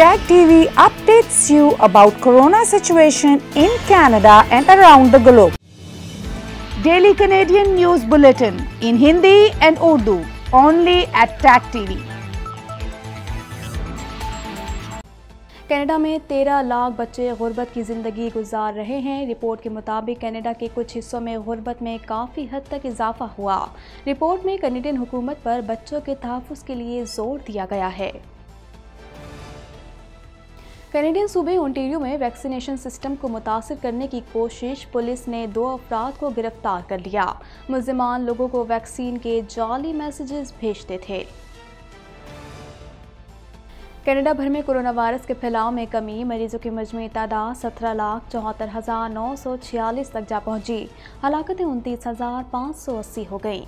Tag TV updates you about corona situation in Canada and around the globe. Daily Canadian News Bulletin in Hindi and Urdu only at Tag TV. Canada में 13 लाख बच्चे गुरबत की ज़िंदगी गुजार रहे हैं report के मुताबिक कनाडा के कुछ हिस्सों में गुरबत में काफ़ी हद तक इजाफा हुआ रिपोर्ट में कनेडियन हुकूमत पर बच्चों के तहफ़ के लिए जोर दिया गया है कैनेडियन सूबे ओंटेरियो में वैक्सीनेशन सिस्टम को मुतासर करने की कोशिश पुलिस ने दो अफराद को गिरफ्तार कर लिया मुलजमान लोगों को वैक्सीन के जाली मैसेजेस भेजते थे कनाडा भर में कोरोना वायरस के फैलाव में कमी मरीजों की मजमू तादाद सत्रह लाख चौहत्तर हज़ार नौ सौ छियालीस तक जा पहुंची हलाकतें उनतीस हज़ार पाँच सौ अस्सी हो गईं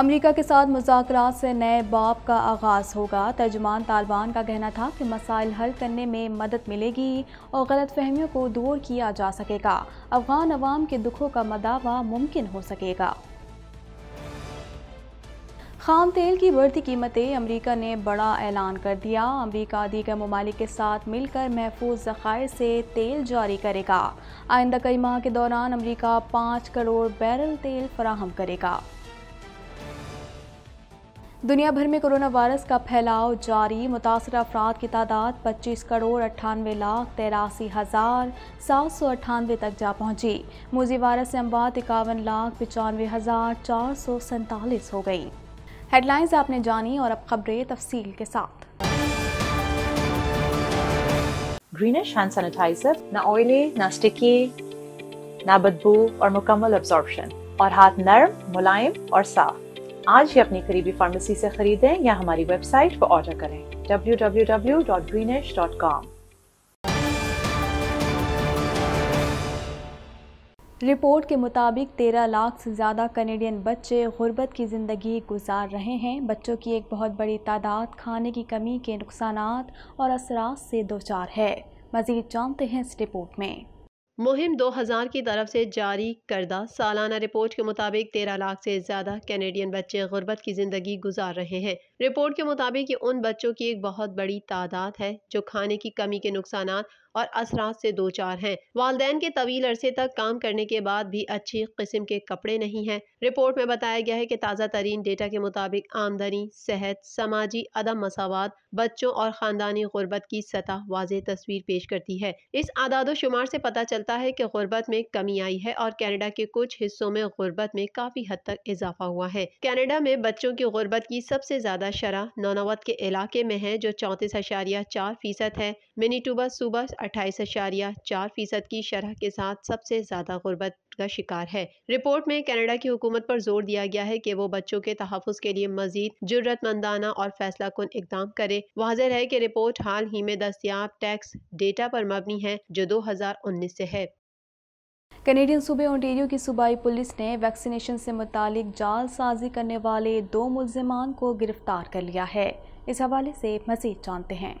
अमेरिका के साथ मुजाकरात से नए बाप का आगाज़ होगा तर्जमान तालिबान का कहना था कि मसाइल हल करने में मदद मिलेगी और गलत फहमियों को दूर किया जा सकेगा अफगान अवाम के दुखों का मदावा मुमकिन हो सकेगा खाम तेल की बढ़ती कीमतें अमेरिका ने बड़ा ऐलान कर दिया अमेरिका दीगर ममालिक के साथ मिलकर महफूज ज़ख़ायर से तेल जारी करेगा आइंदा कई माह के दौरान अमेरिका पाँच करोड़ बैरल तेल फराहम करेगा दुनिया भर में कोरोना वायरस का फैलाव जारी मुतासर अफराद की तादाद 25 करोड़ अट्ठानवे लाख तेरासी हज़ार सात सौ अट्ठानवे तक जा पहुंची मोजी वायरस से अमवात इक्यावन लाख पचानवे हज़ार चार सौ सैंतालीस हो गई हेडलाइंस आपने जानी और अब खबरें तफसील के साथ ग्रीनिश हैंड सैनिटाइजर ना ऑयली ना स्टिकी ना बदबू और मुकम्मल एब्जॉर्बशन और हाथ नर्म मुलायम और साफ आज ही अपनी करीबी फार्मेसी से खरीदें या हमारी वेबसाइट पर ऑर्डर करें www.greenish.com रिपोर्ट के मुताबिक तेरह लाख से ज़्यादा कनेडियन बच्चे गुर्बत की ज़िंदगी गुजार रहे हैं बच्चों की एक बहुत बड़ी तादाद खाने की कमी के नुकसान और असरा से दो चार है मज़ीद जानते हैं इस रिपोर्ट में मुहिम 2000 की तरफ से जारी करदा सालाना रिपोर्ट के मुताबिक तेरह लाख से ज़्यादा कैनेडियन बच्चे गुर्बत की ज़िंदगी गुजार रहे हैं रिपोर्ट के मुताबिक ये उन बच्चों की एक बहुत बड़ी तादाद है जो खाने की कमी के नुकसान और असरा से दो चार हैं वालदेन के तवील अरसे तक काम करने के बाद भी अच्छी किस्म के कपड़े नहीं हैं रिपोर्ट में बताया गया है कि ताज़ा तरीन डेटा के मुताबिक आमदनी सेहत समाजी अदम मसावत बच्चों और ख़ानदानी गुर्बत की सतह वाज तस्वीर पेश करती है इस आदाद शुमार से पता चल चलता है कि गुर्बत में कमी आई है और कनाडा के कुछ हिस्सों में गुर्बत में काफ़ी हद तक इजाफा हुआ है कनाडा में बच्चों की गुर्बत की सबसे ज़्यादा शरह नौनवत के इलाके में है जो चौंतीस अशारिया चार फ़ीसद है मिनी टूबा सूबा अट्ठाईस अशारिया चार फ़ीसद की शरह के साथ सबसे ज़्यादा गुर्बत का शिकार है रिपोर्ट में कनाडा की हुकूमत पर जोर दिया गया है कि वो बच्चों के तहफ़ के लिए मजीद जरूरतमंदाना और फैसला कन इकदाम करे वाजह है कि रिपोर्ट हाल ही में दस्तियाब टैक्स डेटा पर मबनी है जो दो हज़ार उन्नीस से है कैनेडियन सूबे ओंटेरियो की सूबाई पुलिस ने वैक्सीनेशन से मुतालिक जालसाजी करने वाले दो मुलजमान को गिरफ्तार कर लिया है इस हवाले से मजीद जानते हैं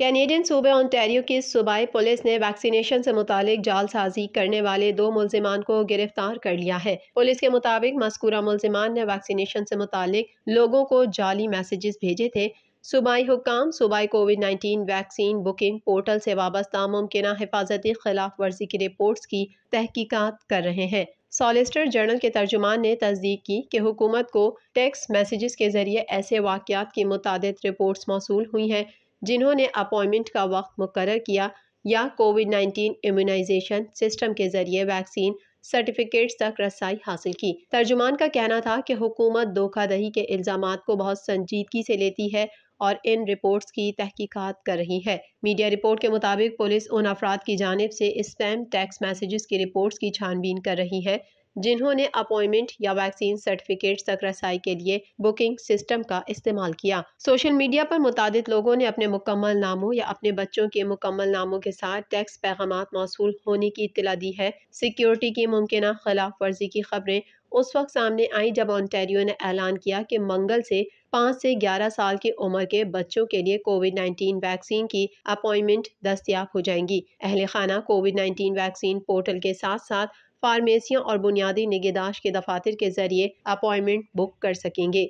कैनेडियन सूबे ओंटारियो की सूबाई पुलिस ने वैक्सीनेशन से मुतालिक जालसाजी करने वाले दो मुलजमान को गिरफ्तार कर लिया है पुलिस के मुताबिक मस्कूरा मुलजमान ने वैक्सीनेशन से मुतालिक लोगों को जाली मैसेजेस भेजे थे सूबाई हुकाम सूबाई कोविड 19 वैक्सीन बुकिंग पोर्टल से वाबस्ता मुमकिन हिफाजती खिलाफ वर्जी की रिपोर्ट्स की तहकीकात कर रहे हैं सॉलिस्टर जनरल के तर्जुमान ने तस्दीक की कि हुकूमत को टेक्स्ट मैसेजेस के जरिए ऐसे वाक़ात की मुताद रिपोर्ट्स मौसू हुई हैं जिन्होंने अपॉइंटमेंट का वक्त मुकर किया या कोविड नाइन्टीन इम्यूनाइजेशन सिस्टम के जरिए वैक्सीन सर्टिफिकेट्स तक रसाई हासिल की तर्जुमान का कहना था कि हुकूमत धोखाधही के इल्ज़ाम को बहुत संजीदगी से लेती है और इन रिपोर्ट्स की तहकीकात कर रही है मीडिया रिपोर्ट के मुताबिक पुलिस उन अफराद की जानब से स्पैम टैक्स मैसेजेस की रिपोर्ट्स की छानबीन कर रही है जिन्होंने अपॉइंटमेंट या वैक्सीन सर्टिफिकेट तक रसाई के लिए बुकिंग सिस्टम का इस्तेमाल किया सोशल मीडिया पर मुताद लोगों ने अपने मुकम्मल नामों या अपने बच्चों के मुकम्मल नामों के साथ टैक्स पैगाम मौसू होने की इतला दी है सिक्योरिटी की मुमकिन खिलाफ वर्जी की खबरें उस वक्त सामने आई जब ऑन्टेरियो ने ऐलान किया कि मंगल से पाँच से ग्यारह साल की उम्र के बच्चों के लिए कोविड नाइन्टीन वैक्सीन की अपॉइंटमेंट दस्तियाब हो जाएंगी अहल खाना कोविड नाइन्टीन वैक्सीन पोर्टल के साथ साथ फार्मेसियों और बुनियादी निगहदाश्त के दफातर के जरिए अपॉइंटमेंट बुक कर सकेंगे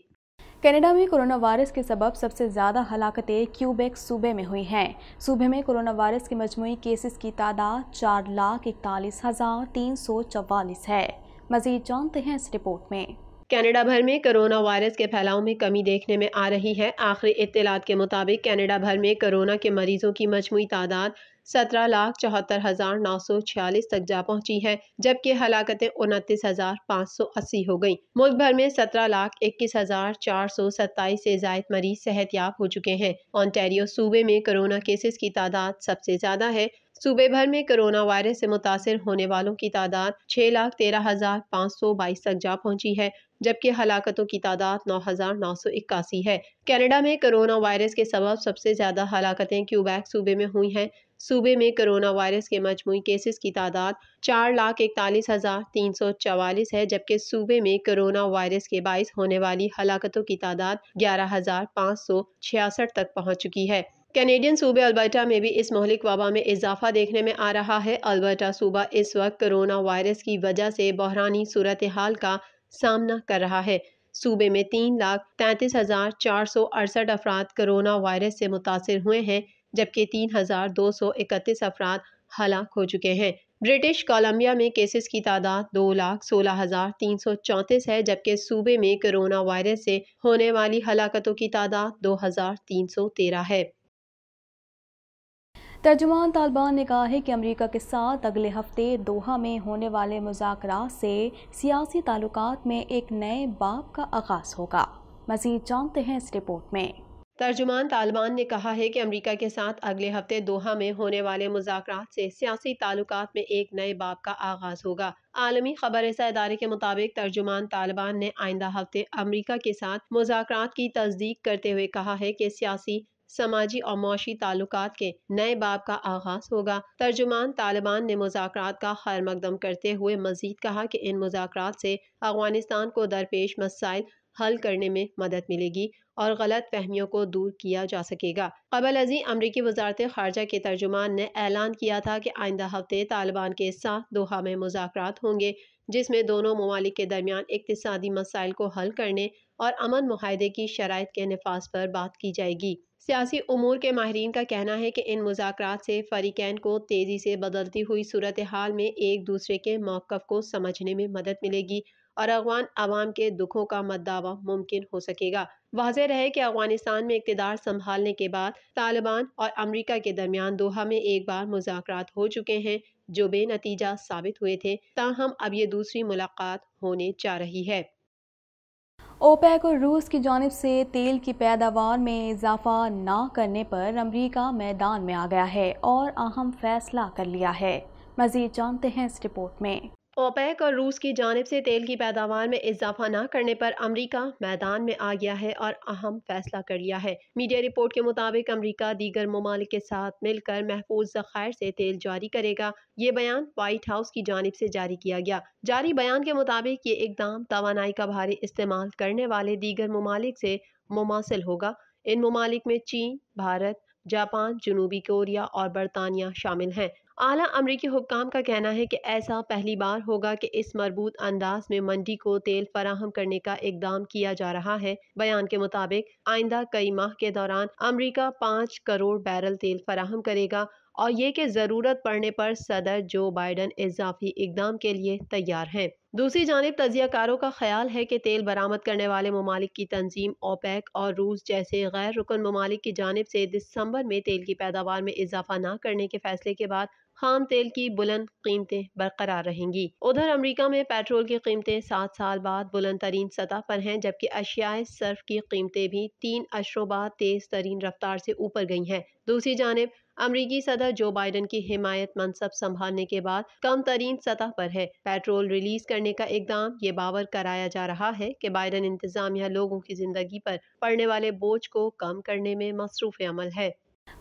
कनाडा में कोरोना वायरस के सबब सबसे ज़्यादा हलाकतें क्यूबेक सूबे में हुई हैं सूबे में कोरोना वायरस के मजमू केसेस की तादाद चार लाख इकतालीस हज़ार तीन सौ चवालीस है मजीद जानते हैं इस रिपोर्ट में कनाडा भर में कोरोना वायरस के फैलाव में कमी देखने में आ रही है आखिरी इतलात के मुताबिक कनाडा भर में कोरोना के मरीजों की मजमू तादाद सत्रह लाख चौहत्तर हज़ार नौ सौ छियालीस तक जा पहुंची है जबकि हलाकतें उनतीस हज़ार पाँच सौ अस्सी हो गयी मुल्क भर में सत्रह लाख इक्कीस हज़ार चार सौ सत्ताईस से जायद मरीज सेहत याब हो चुके हैं ऑनटेरियो सूबे में कोरोना केसेस की तादाद सबसे ज्यादा है सूबे भर में कोरोना वायरस से मुतासर होने वालों की तादाद छः लाख तेरह हज़ार पाँच सौ बाईस तक जा पहुंची है जबकि हलाकतों की तादाद नौ हज़ार नौ सौ इक्यासी है कैनेडा में कोरोना वायरस के सबब सबसे ज़्यादा हलाकतें क्यूबैक सूबे में हुई हैं सूबे में कोरोना वायरस के मजमू केसेस की तादाद चार लाख इकतालीस हज़ार तीन सौ चवालीस है जबकि सूबे में कोरोना वायरस के बायस होने वाली हलाकतों की तादाद ग्यारह हज़ार पाँच सौ छियासठ तक पहुँच चुकी है कैनेडियन सूबे अल्बर्टा में भी इस महलिक वबा में इजाफा देखने में आ रहा है अल्बर्टा सूबा इस वक्त कोरोना वायरस की वजह से बहरानी सूरत हाल का सामना कर रहा है सूबे में तीन लाख तैंतीस हज़ार चार सौ अड़सठ अफराद कोरोना वायरस से मुतासर हुए हैं जबकि तीन हज़ार दो सौ इकतीस अफराद हलाक हो चुके हैं ब्रिटिश कोलम्बिया में केसेस की तादाद दो लाख सोलह हज़ार तीन सौ चौंतीस है जबकि सूबे में कोरोना वायरस से होने वाली हलाकतों की तादाद दो हज़ार तीन सौ तेरह है तर्जुमान तालिबान ने कहा है कि अमरीका के साथ अगले हफ्ते दोहा में होने वाले मुजाकर से सियासी ताल्लुक में एक नए बाब का आगाज़ होगा मजीद जानते हैं इस रिपोर्ट में तर्जुमान तालिबान ने कहा है कि अमरीका के साथ अगले हफ्ते दोहा में होने वाले मुजाकर से सियासी ताल्लुक में एक नए बाब का आगाज़ होगा आलमी खबर ऐसा इदारे के मुताबिक तर्जुमान तालिबान ने आइंदा हफ्ते अमरीका के साथ मुजाकर की तस्दीक करते हुए कहा है कि सियासी समाजी और माशी ताल्लुक के नए बाब का आगाज होगा तर्जुमान तालिबान ने मुजाकर का खैर मकदम करते हुए मजीद कहा कि इन मुजाकर से अफगानिस्तान को दरपेश मसाइल हल करने में मदद मिलेगी और गलत फहमियों को दूर किया जा सकेगा कबल अजी अमरीकी वजारत खारजा के तर्जुमान ने ऐलान किया था कि आइंदा हफ्ते तालिबान के साथ दोहा में मुजाकर होंगे जिसमें दोनों ममालिक के दरमियान इकतदी मसाइल को हल करने और अमन माहे की शराइ के नफाज पर बात की जाएगी सियासी अमूर के माहरीन का कहना है कि इन मुजाकर से फ़रीकैन को तेज़ी से बदलती हुई सूरत हाल में एक दूसरे के मौक़ को समझने में मदद मिलेगी और अफगान आवाम के दुखों का मददावा मुमकिन हो सकेगा वाज रहे कि अफगानिस्तान में इकतदार संभालने के बाद तालिबान और अमरीका के दरमियान दोहा में एक बार मुजाकर हो चुके हैं जो बेनतीजा साबित हुए थे ताहम अब ये दूसरी मुलाकात होने जा रही है ओपेक और रूस की जानब से तेल की पैदावार में इजाफा ना करने पर अमरीका मैदान में आ गया है और अहम फैसला कर लिया है मज़ीद जानते हैं इस रिपोर्ट में ओपेक और रूस की जानब से तेल की पैदावार में इजाफा न करने पर अमरीका मैदान में आ गया है और अहम फैसला कर लिया है मीडिया रिपोर्ट के मुताबिक अमरीका दीगर ममालिक के साथ मिलकर महफूज जखायर से तेल जारी करेगा ये बयान वाइट हाउस की जानब से जारी किया गया जारी बयान के मुताबिक ये इकदाम तोानाई का भारी इस्तेमाल करने वाले दीगर ममालिक से मुमासिल होगा इन ममालिक में चीन भारत जापान जनूबी कोरिया और बरतानिया शामिल हैं आला अमरीकी हुकाम का कहना है कि ऐसा पहली बार होगा कि इस मरबूत अंदाज में मंडी को तेल फराहम करने का इकदाम किया जा रहा है बयान के मुताबिक आइंदा कई माह के दौरान अमरीका पाँच करोड़ बैरल तेल फराहम करेगा और ये कि ज़रूरत पड़ने पर सदर जो बाइडन इजाफी इकदाम के लिए तैयार हैं दूसरी जानब तजियाकारों का ख्याल है कि तेल बरामद करने वाले ममालिक की तंजीम ओपैक और रूस जैसे गैर रुकन ममालिक की जानब से दिसंबर में तेल की पैदावार में इजाफा न करने के फैसले के बाद खाम तेल की बुलंद कीमतें बरकरार रहेंगी उधर अमरीका में पेट्रोल की कीमतें सात साल बाद बुलंद तरीन सतह पर हैं जबकि अशियाए सर्फ की कीमतें भी तीन अशरों बाद तेज तरीन रफ्तार से ऊपर गई हैं दूसरी जानब अमरीकी सदर जो बाइडन की हिमायत मनसब संभालने के बाद कम तरीन सतह पर है पेट्रोल रिलीज करने का इकदाम ये बावर कराया जा रहा है कि बाइडन इंतजामिया लोगों की जिंदगी पर पड़ने वाले बोझ को कम करने में मसरूफ अमल है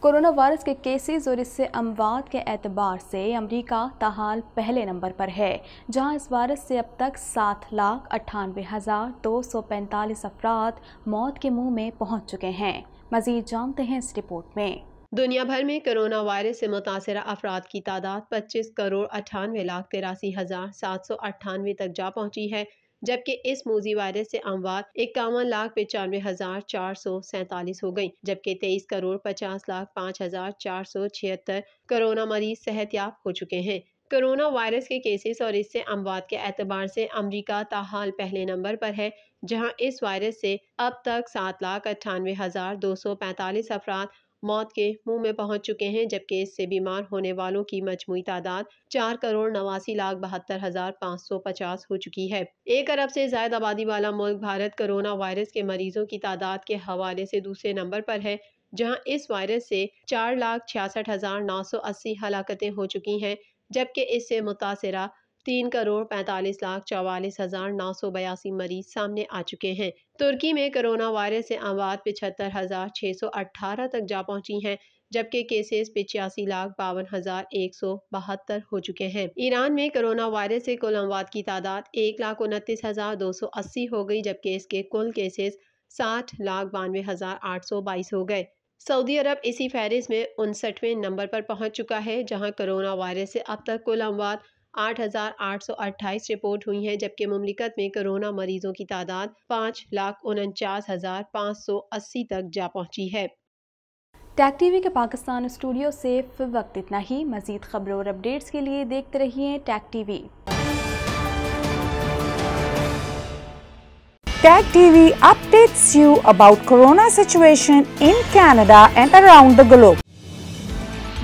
कोरोना वायरस के केसेस और इससे अमवात के एतबार से अमरीका ताहाल पहले नंबर पर है जहां इस वायरस से अब तक सात लाख अट्ठानवे हज़ार दो सौ पैंतालीस अफराद मौत के मुंह में पहुंच चुके हैं मज़ीद जानते हैं इस रिपोर्ट में दुनिया भर में कोरोना वायरस से मुतासर अफराद की तादाद पच्चीस करोड़ अट्ठानवे लाख तिरासी हज़ार सात सौ अट्ठानवे तक जा पहुंची है जबकि इस मोजी वायरस से अमवात इक्यावन लाख पचानवे हजार चार सौ सैतालीस हो गयी जबकि तेईस करोड़ पचास लाख पाँच हजार चार सौ छिहत्तर कोरोना मरीज सेहतियाब हो चुके हैं कोरोना वायरस के केसेस और इससे अमवात के एतबार से अमरीका ताहाल पहले नंबर पर है जहां इस वायरस से अब तक सात लाख अट्ठानवे हज़ार दो सौ पैंतालीस अफराद मौत के मुंह में पहुंच चुके हैं जबकि इससे बीमार होने वालों की मजमू तादाद चार करोड़ नवासी लाख बहत्तर हजार पाँच सौ पचास हो चुकी है एक अरब से ज्यादा आबादी वाला मुल्क भारत कोरोना वायरस के मरीजों की तादाद के हवाले से दूसरे नंबर पर है जहाँ इस वायरस से चार लाख छियासठ हजार नौ सौ अस्सी हलाकतें हो चुकी हैं जबकि इससे मुतासरा तीन करोड़ पैंतालीस लाख चौवालीस हज़ार नौ सौ बयासी मरीज सामने आ चुके हैं तुर्की में कोरोना वायरस से आबाद पिछहत्तर हज़ार छः सौ अट्ठारह तक जा पहुंची हैं जबकि केसेस पिचासी लाख बावन हजार एक सौ बहत्तर हो चुके हैं ईरान में कोरोना वायरस से कुल अमवात की तादाद एक लाख उनतीस हजार दो सौ अस्सी हो गई जबकि इसके कुल केसेस साठ लाख बानवे हजार आठ सौ बाईस हो गए सऊदी अरब इसी फहरिस्त में उनसठवें नंबर पर पहुंच चुका है जहां कोरोना वायरस से अब तक कुल अमवात आठ हज़ार आठ सौ अट्ठाईस रिपोर्ट हुई हैं जबकि ममलिकत में कोरोना मरीजों की तादाद पाँच लाख उनचास हज़ार पाँच सौ अस्सी तक जा पहुँची है टैक टीवी के पाकिस्तान स्टूडियो से फिर वक्त इतना ही मजीद खबरों और अपडेट्स के लिए देखते रहिए Tag TV Tag TV updates you about corona situation in Canada and around the globe.